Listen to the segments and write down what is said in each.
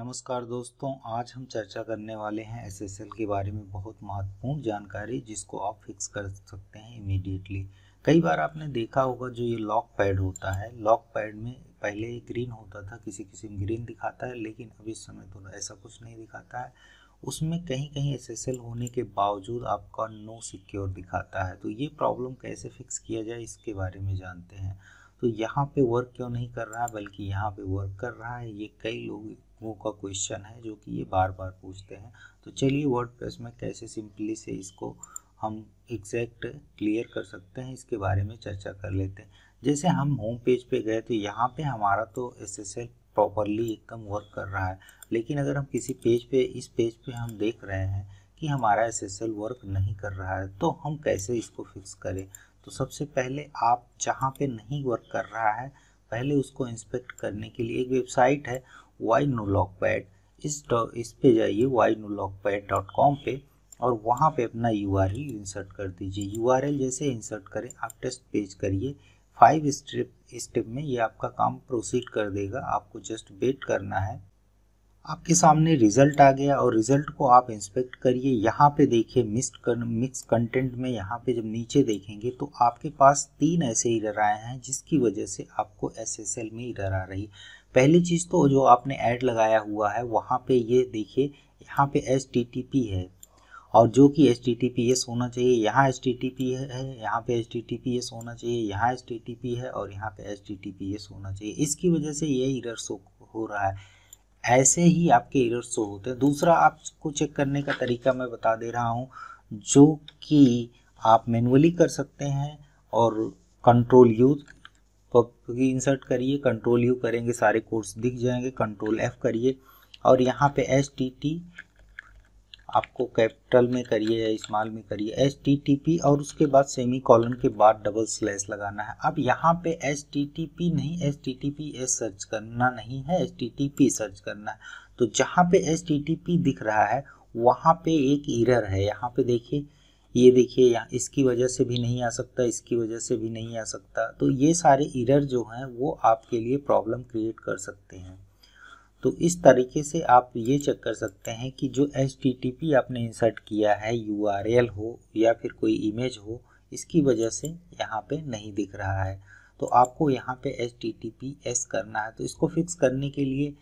नमस्कार दोस्तों आज हम चर्चा करने वाले हैं एसएसएल के बारे में बहुत महत्वपूर्ण जानकारी जिसको आप फिक्स कर सकते हैं इमीडिएटली कई बार आपने देखा होगा जो ये लॉक पैड होता है लॉक पैड में पहले ये ग्रीन होता था किसी किसी में ग्रीन दिखाता है लेकिन अब इस समय तो ऐसा कुछ नहीं दिखाता है उसमें कहीं कहीं एस होने के बावजूद आपका नो सिक्योर दिखाता है तो ये प्रॉब्लम कैसे फिक्स किया जाए इसके बारे में जानते हैं तो यहाँ पे वर्क क्यों नहीं कर रहा है बल्कि यहाँ पे वर्क कर रहा है ये कई लोग वो का क्वेश्चन है जो कि ये बार बार पूछते हैं तो चलिए वर्ड में कैसे सिंपली से इसको हम एग्जैक्ट क्लियर कर सकते हैं इसके बारे में चर्चा कर लेते हैं जैसे हम होम पेज पे गए तो यहाँ पे हमारा तो एस प्रॉपरली एकदम वर्क कर रहा है लेकिन अगर हम किसी पेज पे इस पेज पे हम देख रहे हैं कि हमारा एस वर्क नहीं कर रहा है तो हम कैसे इसको फिक्स करें तो सबसे पहले आप जहाँ पे नहीं वर्क कर रहा है पहले उसको इंस्पेक्ट करने के लिए एक वेबसाइट है वाई नू लॉक पैड इस इस पे जाइए वाई नू लॉक पैड डॉट कॉम पर और वहाँ पे अपना यू इंसर्ट कर दीजिए यू जैसे इंसर्ट करें आप टेस्ट पेज करिए फाइव स्टेप स्टेप में ये आपका काम प्रोसीड कर देगा आपको जस्ट वेट करना है आपके सामने रिजल्ट आ गया और रिजल्ट को आप इंस्पेक्ट करिए यहाँ पे देखिए मिक्स मिक्स कंटेंट में यहाँ पे जब नीचे देखेंगे तो आपके पास तीन ऐसे डर आए हैं जिसकी वजह से आपको एसएसएल में डर आ रही है पहली चीज़ तो जो आपने ऐड लगाया हुआ है वहाँ पे ये देखिए यहाँ पे एस है और जो कि एस एस होना चाहिए यहाँ एस है यहाँ पे एस एस होना चाहिए यहाँ एस है और यहाँ पे एस एस होना चाहिए इसकी वजह से ये इरर शो हो रहा है ऐसे ही आपके इरर शो होते हैं दूसरा आपको चेक करने का तरीका मैं बता दे रहा हूँ जो कि आप मैनुअली कर सकते हैं और कंट्रोल यूज की इंसर्ट करिए कंट्रोल यू करेंगे सारे कोर्स दिख जाएंगे कंट्रोल एफ करिए और यहाँ पे एच टी टी आपको कैपिटल में करिए या इस्माल में करिए एच टी टी पी और उसके बाद सेमी कॉलन के बाद डबल स्लैश लगाना है अब यहाँ पे एच टी टी पी नहीं H T T P S search करना नहीं है H T T P search करना है तो जहाँ पे एच टी टी पी दिख रहा है वहाँ पे एक इरर है यहाँ पे देखिए ये देखिए यहाँ इसकी वजह से भी नहीं आ सकता इसकी वजह से भी नहीं आ सकता तो ये सारे इरर जो हैं वो आपके लिए प्रॉब्लम क्रिएट कर सकते हैं तो इस तरीके से आप ये चेक कर सकते हैं कि जो एच आपने इंसर्ट किया है यू हो या फिर कोई इमेज हो इसकी वजह से यहाँ पे नहीं दिख रहा है तो आपको यहाँ पे एच करना है तो इसको फिक्स करने के लिए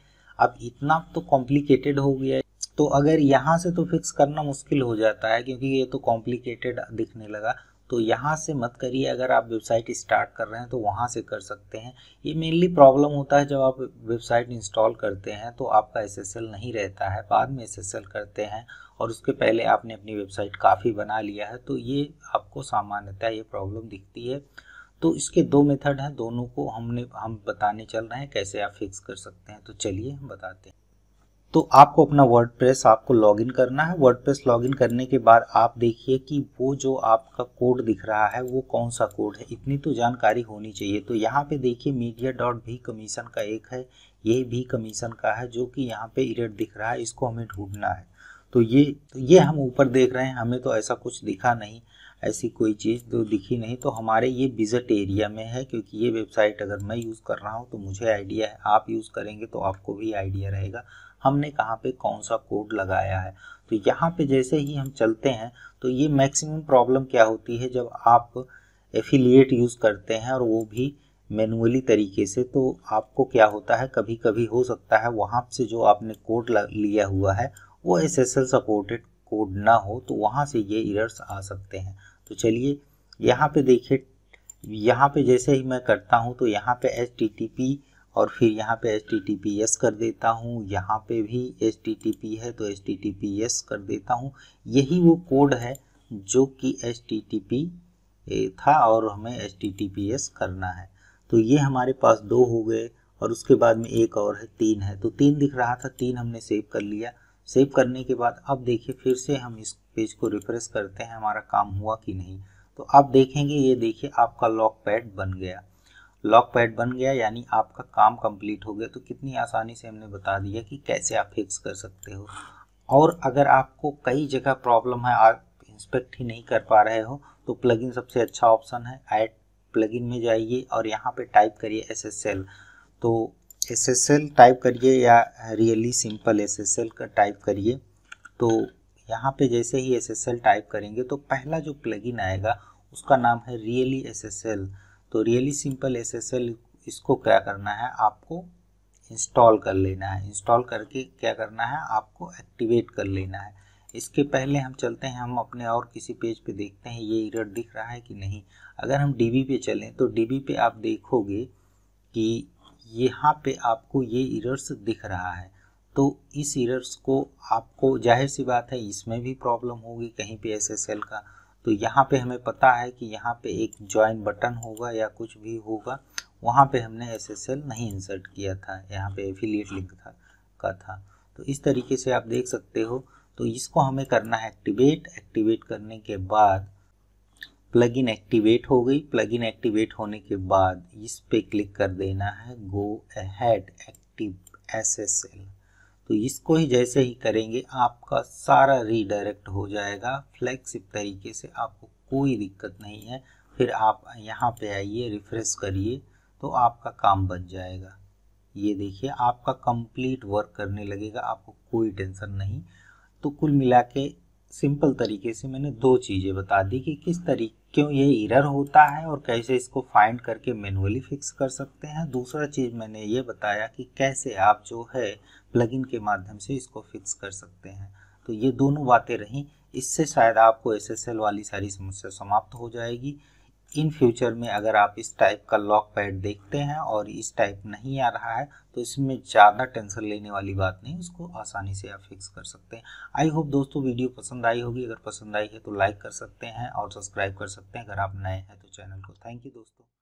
अब इतना तो कॉम्प्लिकेटेड हो गया है तो अगर यहाँ से तो फिक्स करना मुश्किल हो जाता है क्योंकि ये तो कॉम्प्लिकेटेड दिखने लगा तो यहाँ से मत करिए अगर आप वेबसाइट स्टार्ट कर रहे हैं तो वहाँ से कर सकते हैं ये मेनली प्रॉब्लम होता है जब आप वेबसाइट इंस्टॉल करते हैं तो आपका एस नहीं रहता है बाद में एस करते हैं और उसके पहले आपने अपनी वेबसाइट काफ़ी बना लिया है तो ये आपको सामान्यतः ये प्रॉब्लम दिखती है तो इसके दो मेथड हैं दोनों को हमने हम बताने चल रहे हैं कैसे आप फिक्स कर सकते हैं तो चलिए हम बताते हैं तो आपको अपना वर्डप्रेस आपको लॉगिन करना है वर्डप्रेस लॉगिन करने के बाद आप देखिए कि वो जो आपका कोड दिख रहा है वो कौन सा कोड है इतनी तो जानकारी होनी चाहिए तो यहाँ पे देखिए मीडिया डॉट भी कमीशन का एक है ये भी कमीशन का है जो कि यहाँ पे इरेट दिख रहा है इसको हमें ढूंढना है तो ये तो ये हम ऊपर देख रहे हैं हमें तो ऐसा कुछ दिखा नहीं ऐसी कोई चीज़ तो दिखी नहीं तो हमारे ये विजिट एरिया में है क्योंकि ये वेबसाइट अगर मैं यूज़ कर रहा हूँ तो मुझे आइडिया है आप यूज़ करेंगे तो आपको भी आइडिया रहेगा हमने कहाँ पे कौन सा कोड लगाया है तो यहाँ पे जैसे ही हम चलते हैं तो ये मैक्सिमम प्रॉब्लम क्या होती है जब आप एफिलिएट यूज़ करते हैं और वो भी मैनुअली तरीके से तो आपको क्या होता है कभी कभी हो सकता है वहाँ से जो आपने कोड लिया हुआ है वो एस सपोर्टेड कोड ना हो तो वहाँ से ये इरर्स आ सकते हैं तो चलिए यहाँ पे देखिए यहाँ पे जैसे ही मैं करता हूँ तो यहाँ पे एस टी टी पी और फिर यहाँ पे S T T P S कर देता हूँ यहाँ पे भी एस टी टी पी है तो S T T P S कर देता हूँ यही वो कोड है जो कि एस टी टी पी था और हमें S T T P S करना है तो ये हमारे पास दो हो गए और उसके बाद में एक और है तीन है तो तीन दिख रहा था तीन हमने सेव कर लिया सेव करने के बाद अब देखिए फिर से हम इस पेज को रिफ्रेश करते हैं हमारा काम हुआ कि नहीं तो आप देखेंगे ये देखिए आपका लॉक पैड बन गया लॉक पैड बन गया यानी आपका काम कंप्लीट हो गया तो कितनी आसानी से हमने बता दिया कि कैसे आप फिक्स कर सकते हो और अगर आपको कई जगह प्रॉब्लम है आप इंस्पेक्ट ही नहीं कर पा रहे हो तो प्लगइन सबसे अच्छा ऑप्शन है ऐड प्लगइन में जाइए और यहाँ पे टाइप करिए एस तो एस एस एल टाइप करिए या really simple S S L का टाइप करिए तो यहाँ पे जैसे ही एस एस एल टाइप करेंगे तो पहला जो प्लगइन आएगा उसका नाम है रियली एस एस एल तो really simple S S L इसको क्या करना है आपको इंस्टॉल कर लेना है इंस्टॉल करके क्या करना है आपको एक्टिवेट कर लेना है इसके पहले हम चलते हैं हम अपने और किसी पेज पे देखते हैं ये इरर दिख रहा है कि नहीं अगर हम डी पे चलें तो डी पे आप देखोगे कि यहाँ पे आपको ये इरर्स दिख रहा है तो इस इरर्स को आपको जाहिर सी बात है इसमें भी प्रॉब्लम होगी कहीं पे एसएसएल का तो यहाँ पे हमें पता है कि यहाँ पे एक ज्वाइन बटन होगा या कुछ भी होगा वहाँ पे हमने एसएसएल नहीं इंसर्ट किया था यहाँ पे एफिलिएट लिंक था का था तो इस तरीके से आप देख सकते हो तो इसको हमें करना है एक्टिवेट एक्टिवेट करने के बाद प्लगइन एक्टिवेट हो गई प्लगइन एक्टिवेट होने के बाद इस पे क्लिक कर देना है गो अहेड एक्टिव एसएसएल तो इसको ही जैसे ही करेंगे आपका सारा रीडायरेक्ट हो जाएगा फ्लैक्सिप तरीके से आपको कोई दिक्कत नहीं है फिर आप यहाँ पे आइए रिफ्रेश करिए तो आपका काम बच जाएगा ये देखिए आपका कंप्लीट वर्क करने लगेगा आपको कोई टेंशन नहीं तो कुल मिला के सिंपल तरीके से मैंने दो चीज़ें बता दी कि किस तरीके क्यों ये इरर होता है और कैसे इसको फाइंड करके मैनुअली फिक्स कर सकते हैं दूसरा चीज़ मैंने ये बताया कि कैसे आप जो है प्लगइन के माध्यम से इसको फिक्स कर सकते हैं तो ये दोनों बातें रहीं इससे शायद आपको एसएसएल वाली सारी समस्या समाप्त हो जाएगी इन फ्यूचर में अगर आप इस टाइप का लॉक पैड देखते हैं और इस टाइप नहीं आ रहा है तो इसमें ज़्यादा टेंशन लेने वाली बात नहीं उसको आसानी से आप फिक्स कर सकते हैं आई होप दोस्तों वीडियो पसंद आई होगी अगर पसंद आई है तो लाइक कर सकते हैं और सब्सक्राइब कर सकते हैं अगर आप नए हैं तो चैनल को थैंक यू दोस्तों